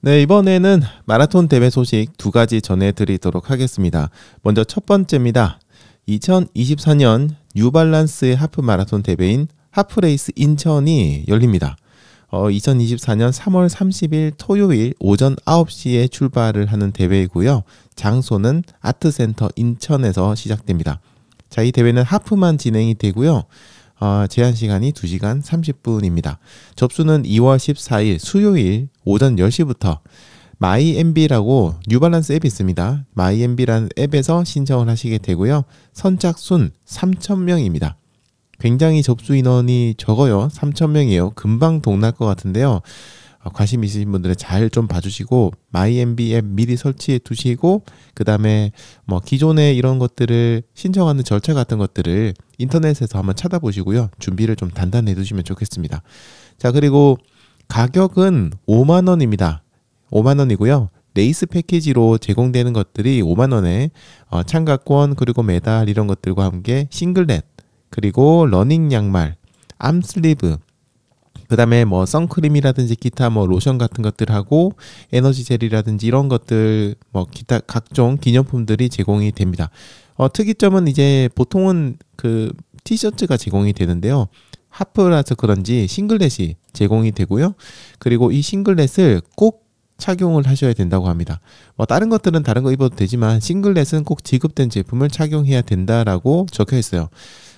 네, 이번에는 마라톤 대회 소식 두 가지 전해드리도록 하겠습니다. 먼저 첫 번째입니다. 2024년 뉴발란스의 하프 마라톤 대회인 하프레이스 인천이 열립니다. 어, 2024년 3월 30일 토요일 오전 9시에 출발을 하는 대회이고요. 장소는 아트센터 인천에서 시작됩니다. 자, 이 대회는 하프만 진행이 되고요. 어, 제한 시간이 2시간 30분입니다. 접수는 2월 14일 수요일 오전 10시부터 마이엠비라고 뉴발란스 앱이 있습니다. 마이엠비라는 앱에서 신청을 하시게 되고요. 선착순 3,000명입니다. 굉장히 접수 인원이 적어요. 3,000명이에요. 금방 동날 것 같은데요. 어, 관심 있으신 분들은 잘 좀 봐주시고 마이앤비앱 미리 설치해 두시고 그 다음에 뭐 기존에 이런 것들을 신청하는 절차 같은 것들을 인터넷에서 한번 찾아보시고요 준비를 좀 단단히 해두시면 좋겠습니다. 자 그리고 가격은 5만 원입니다. 5만 원이고요. 레이스 패키지로 제공되는 것들이 5만 원에 어, 참가권 그리고 메달 이런 것들과 함께 싱글넷 그리고 러닝 양말 암슬리브 그다음에 뭐 선크림이라든지 기타 뭐 로션 같은 것들하고 에너지 젤이라든지 이런 것들 뭐 기타 각종 기념품들이 제공이 됩니다. 어, 특이점은 이제 보통은 그 티셔츠가 제공이 되는데요. 하프라서 그런지 싱글렛이 제공이 되고요. 그리고 이 싱글렛을 꼭 착용을 하셔야 된다고 합니다. 뭐 다른 것들은 다른 거 입어도 되지만 싱글렛은 꼭 지급된 제품을 착용해야 된다라고 적혀 있어요.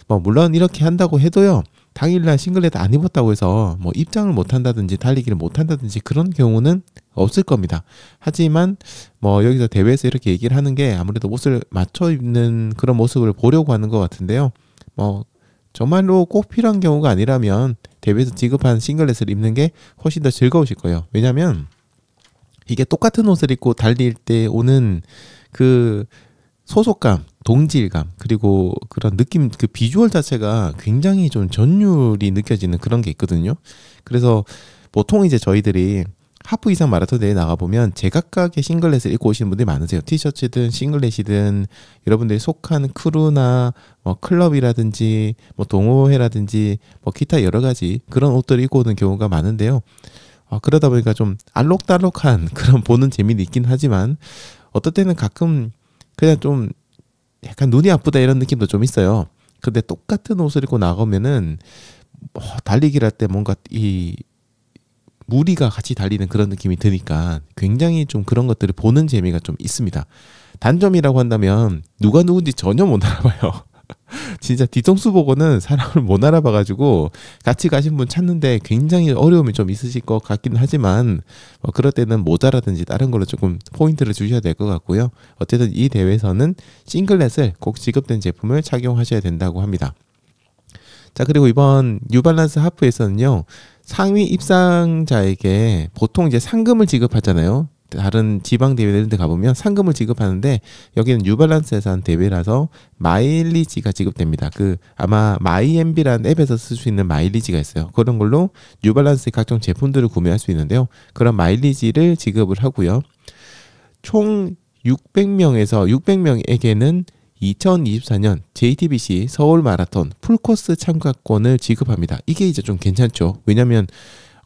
뭐 물론 이렇게 한다고 해도요. 당일날 싱글렛 안 입었다고 해서 뭐 입장을 못 한다든지 달리기를 못 한다든지 그런 경우는 없을 겁니다. 하지만 뭐 여기서 대회에서 이렇게 얘기를 하는 게 아무래도 옷을 맞춰 입는 그런 모습을 보려고 하는 것 같은데요. 뭐 정말로 꼭 필요한 경우가 아니라면 대회에서 지급한 싱글렛을 입는 게 훨씬 더 즐거우실 거예요. 왜냐면 이게 똑같은 옷을 입고 달릴 때 오는 그 소속감, 동질감 그리고 그런 느낌 그 비주얼 자체가 굉장히 좀 전율이 느껴지는 그런 게 있거든요. 그래서 보통 이제 저희들이 하프 이상 마라톤 대회 나가보면 제각각의 싱글렛을 입고 오시는 분들이 많으세요. 티셔츠든 싱글렛이든 여러분들이 속한 크루나 뭐 클럽이라든지 뭐 동호회라든지 뭐 기타 여러 가지 그런 옷들을 입고 오는 경우가 많은데요. 아, 그러다 보니까 좀 알록달록한 그런 보는 재미도 있긴 하지만 어떨 때는 가끔 그냥 좀 약간 눈이 아프다 이런 느낌도 좀 있어요. 근데 똑같은 옷을 입고 나가면은 뭐 달리기를 할 때 뭔가 이 무리가 같이 달리는 그런 느낌이 드니까 굉장히 좀 그런 것들을 보는 재미가 좀 있습니다. 단점이라고 한다면 누가 누군지 전혀 못 알아봐요. 진짜 뒤통수 보고는 사람을 못 알아봐가지고 같이 가신 분 찾는데 굉장히 어려움이 좀 있으실 것 같긴 하지만 뭐 그럴 때는 모자라든지 다른 걸로 조금 포인트를 주셔야 될 것 같고요. 어쨌든 이 대회에서는 싱글렛을 꼭 지급된 제품을 착용하셔야 된다고 합니다. 자 그리고 이번 뉴발란스 하프에서는요 상위 입상자에게 보통 이제 상금을 지급하잖아요. 다른 지방 대회 이런 데 가보면 상금을 지급하는데 여기는 뉴발란스에서 한 대회라서 마일리지가 지급됩니다. 그 아마 마이엠비라는 앱에서 쓸 수 있는 마일리지가 있어요. 그런 걸로 뉴발란스 의 각종 제품들을 구매할 수 있는데요. 그런 마일리지를 지급을 하고요. 총 600명에서 600명에게는 2024년 JTBC 서울 마라톤 풀코스 참가권을 지급합니다. 이게 이제 좀 괜찮죠. 왜냐면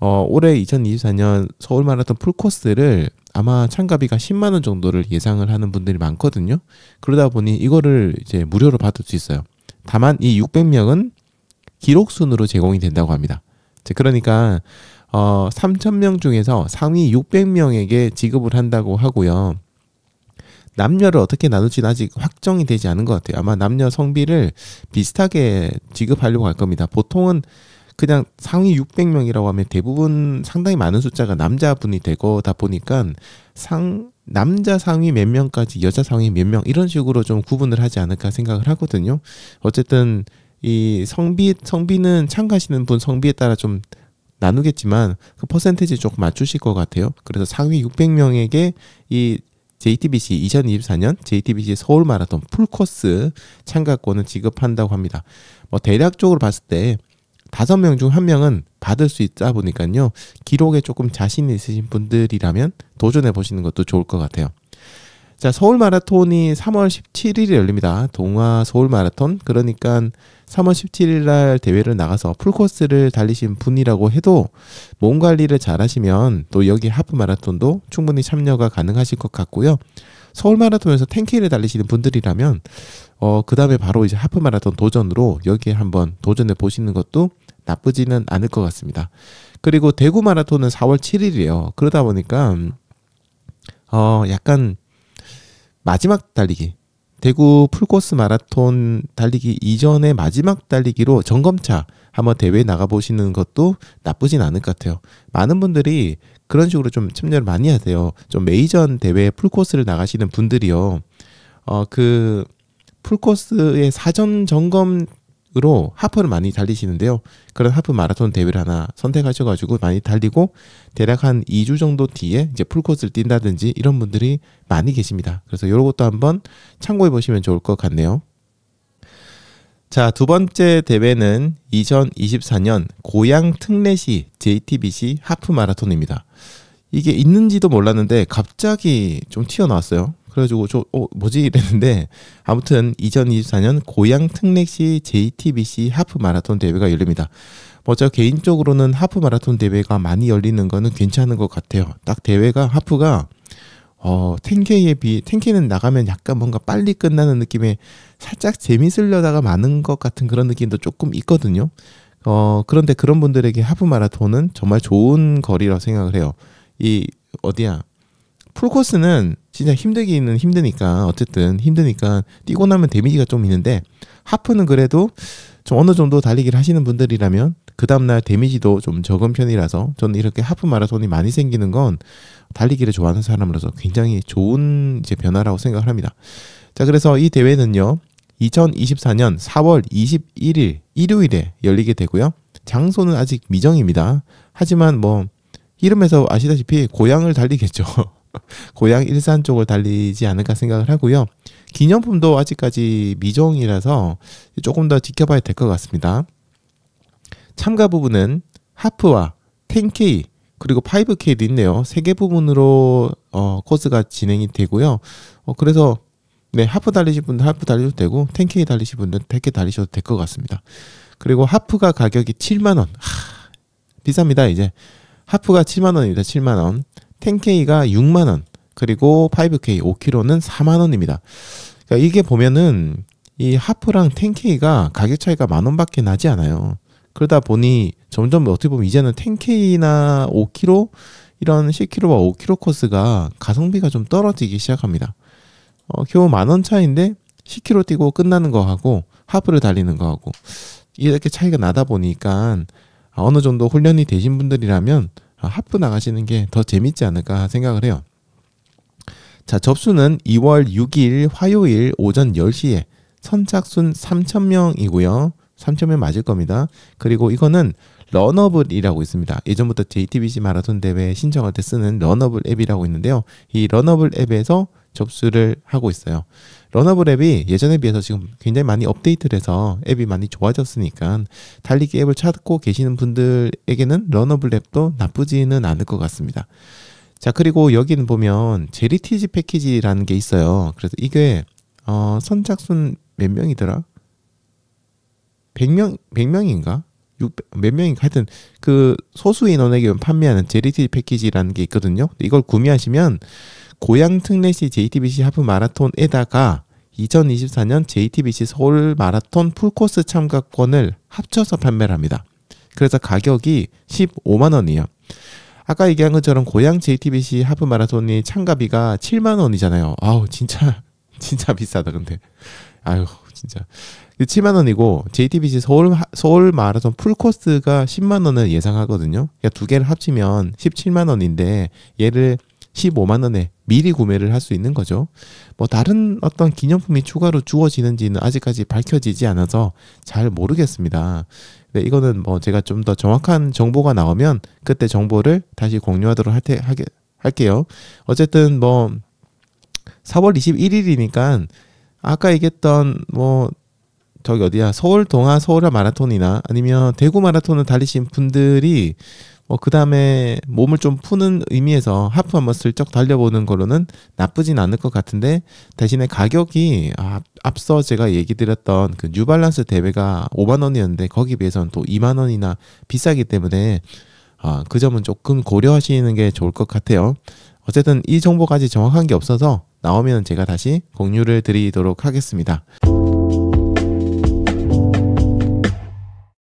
어, 올해 2024년 서울 마라톤 풀코스를 아마 참가비가 10만 원 정도를 예상을 하는 분들이 많거든요. 그러다 보니 이거를 이제 무료로 받을 수 있어요. 다만 이 600명은 기록순으로 제공이 된다고 합니다. 그러니까 어 3,000명 중에서 상위 600명에게 지급을 한다고 하고요. 남녀를 어떻게 나눌지는 아직 확정이 되지 않은 것 같아요. 아마 남녀 성비를 비슷하게 지급하려고 할 겁니다. 보통은 그냥 상위 600명이라고 하면 대부분 상당히 많은 숫자가 남자분이 되고다 보니까 상 남자 상위 몇 명까지 여자 상위 몇 명 이런 식으로 좀 구분을 하지 않을까 생각을 하거든요. 어쨌든 이 성비 성비는 참가하시는 분 성비에 따라 좀 나누겠지만 그 퍼센테이지 조금 맞추실 것 같아요. 그래서 상위 600명에게 이 JTBC 2024년 JTBC 서울 마라톤 풀 코스 참가권을 지급한다고 합니다. 뭐 대략적으로 봤을 때 다섯 명 중 한 명은 받을 수 있다 보니까요. 기록에 조금 자신 있으신 분들이라면 도전해 보시는 것도 좋을 것 같아요. 자, 서울 마라톤이 3월 17일에 열립니다. 동아 서울 마라톤. 그러니까 3월 17일 날 대회를 나가서 풀코스를 달리신 분이라고 해도 몸 관리를 잘 하시면 또 여기 하프 마라톤도 충분히 참여가 가능하실 것 같고요. 서울 마라톤에서 10K를 달리시는 분들이라면 어, 그다음에 바로 이제 하프 마라톤 도전으로 여기에 한번 도전해 보시는 것도 나쁘지는 않을 것 같습니다. 그리고 대구 마라톤은 4월 7일이에요. 그러다 보니까 어 약간 마지막 달리기 대구 풀코스 마라톤 달리기 이전의 마지막 달리기로 점검차 한번 대회 나가 보시는 것도 나쁘진 않을 것 같아요. 많은 분들이 그런 식으로 좀 참여를 많이 하세요. 좀 메이전 대회 풀코스를 나가시는 분들이요. 어 그 풀코스의 사전 점검 으로 하프를 많이 달리시는데요. 그런 하프 마라톤 대회를 하나 선택하셔가지고 많이 달리고 대략 한 2주 정도 뒤에 이제 풀코스를 뛴다든지 이런 분들이 많이 계십니다. 그래서 이런 것도 한번 참고해 보시면 좋을 것 같네요. 자, 두 번째 대회는 2024년 고향 특례시 JTBC 하프 마라톤입니다. 이게 있는지도 몰랐는데 갑자기 좀 튀어나왔어요. 그래가지고 저어 뭐지 이랬는데 아무튼 2024년 고향특례시 JTBC 하프 마라톤 대회가 열립니다. 뭐저 개인적으로는 하프 마라톤 대회가 많이 열리는 거는 괜찮은 것 같아요. 딱 대회가 하프가 어, 10K에 비해 10K는 나가면 약간 뭔가 빨리 끝나는 느낌에 살짝 재밌으려다가 많은 것 같은 그런 느낌도 조금 있거든요. 어, 그런데 그런 분들에게 하프 마라톤은 정말 좋은 거리라고 생각을 해요. 이 어디야? 풀코스는 진짜 힘들기는 힘드니까 어쨌든 힘드니까 뛰고 나면 데미지가 좀 있는데 하프는 그래도 좀 어느 정도 달리기를 하시는 분들이라면 그 다음날 데미지도 좀 적은 편이라서 저는 이렇게 하프 마라톤이 많이 생기는 건 달리기를 좋아하는 사람으로서 굉장히 좋은 이제 변화라고 생각을 합니다. 자, 그래서 이 대회는요, 2024년 4월 21일 일요일에 열리게 되고요. 장소는 아직 미정입니다. 하지만 뭐, 이름에서 아시다시피 고향을 달리겠죠. 고향 일산 쪽을 달리지 않을까 생각을 하고요. 기념품도 아직까지 미정이라서 조금 더 지켜봐야 될 것 같습니다. 참가 부분은 하프와 10K 그리고 5K도 있네요. 세 개 부분으로 어, 코스가 진행이 되고요. 어, 그래서 네, 하프 달리실 분들 하프 달리셔도 되고 10K 달리실 분들 10K 달리셔도 될 것 같습니다. 그리고 하프가 가격이 7만 원. 하, 비쌉니다, 이제. 하프가 7만 원입니다. 7만 원. 10K가 6만 원, 그리고 5K 5kg는 4만 원입니다. 그러니까 이게 보면은 이 하프랑 10K가 가격 차이가 만 원밖에 나지 않아요. 그러다 보니 점점 어떻게 보면 이제는 10K나 5kg 이런 10kg와 5kg 코스가 가성비가 좀 떨어지기 시작합니다. 어, 겨우 만원 차이인데 10kg 뛰고 끝나는 거하고 하프를 달리는 거하고 이렇게 차이가 나다 보니까 어느 정도 훈련이 되신 분들이라면 합부 아, 나가시는 게 더 재밌지 않을까 생각을 해요. 자, 접수는 2월 6일 화요일 오전 10시에 선착순 3,000명이고요. 3,000명 맞을 겁니다. 그리고 이거는 런어블이라고 있습니다. 예전부터 JTBC 마라톤 대회 신청할 때 쓰는 런어블 앱이라고 있는데요. 이 런어블 앱에서 접수를 하고 있어요. 러너블 앱이 예전에 비해서 지금 굉장히 많이 업데이트를 해서 앱이 많이 좋아졌으니까 달리기 앱을 찾고 계시는 분들에게는 러너블 앱도 나쁘지는 않을 것 같습니다. 자, 그리고 여기는 보면 제리티지 패키지라는 게 있어요. 그래서 이게 어, 선착순 몇 명이더라? 100명, 100명인가? 몇 명인가 하여튼 그 소수 인원에게 판매하는 제리티 패키지라는 게 있거든요. 이걸 구매하시면 고양 특례시 JTBC 하프 마라톤에다가 2024년 JTBC 서울 마라톤 풀코스 참가권을 합쳐서 판매를 합니다. 그래서 가격이 15만 원이에요. 아까 얘기한 것처럼 고양 JTBC 하프 마라톤이 참가비가 7만 원이잖아요. 아우 진짜 진짜 비싸다 근데 아유 진짜 7만 원이고 JTBC 서울 하, 서울 마라톤 풀 코스가 10만 원을 예상하거든요. 그러니까 두 개를 합치면 17만 원인데 얘를 15만 원에 미리 구매를 할 수 있는 거죠. 뭐 다른 어떤 기념품이 추가로 주어지는지는 아직까지 밝혀지지 않아서 잘 모르겠습니다. 근 이거는 뭐 제가 좀 더 정확한 정보가 나오면 그때 정보를 다시 공유하도록 할 테, 하게, 할게요. 어쨌든 뭐 4월 21일이니까 아까 얘기했던 뭐 저기 어디야 서울 동아 서울아 마라톤이나 아니면 대구 마라톤을 달리신 분들이 뭐 그다음에 몸을 좀 푸는 의미에서 하프 한번 슬쩍 달려보는 거로는 나쁘진 않을 것 같은데 대신에 가격이 아, 앞서 제가 얘기 드렸던 그 뉴발란스 대회가 5만 원이었는데 거기 비해서는 또 2만 원이나 비싸기 때문에 아, 그 점은 조금 고려하시는 게 좋을 것 같아요. 어쨌든 이 정보까지 정확한 게 없어서 나오면 제가 다시 공유를 드리도록 하겠습니다.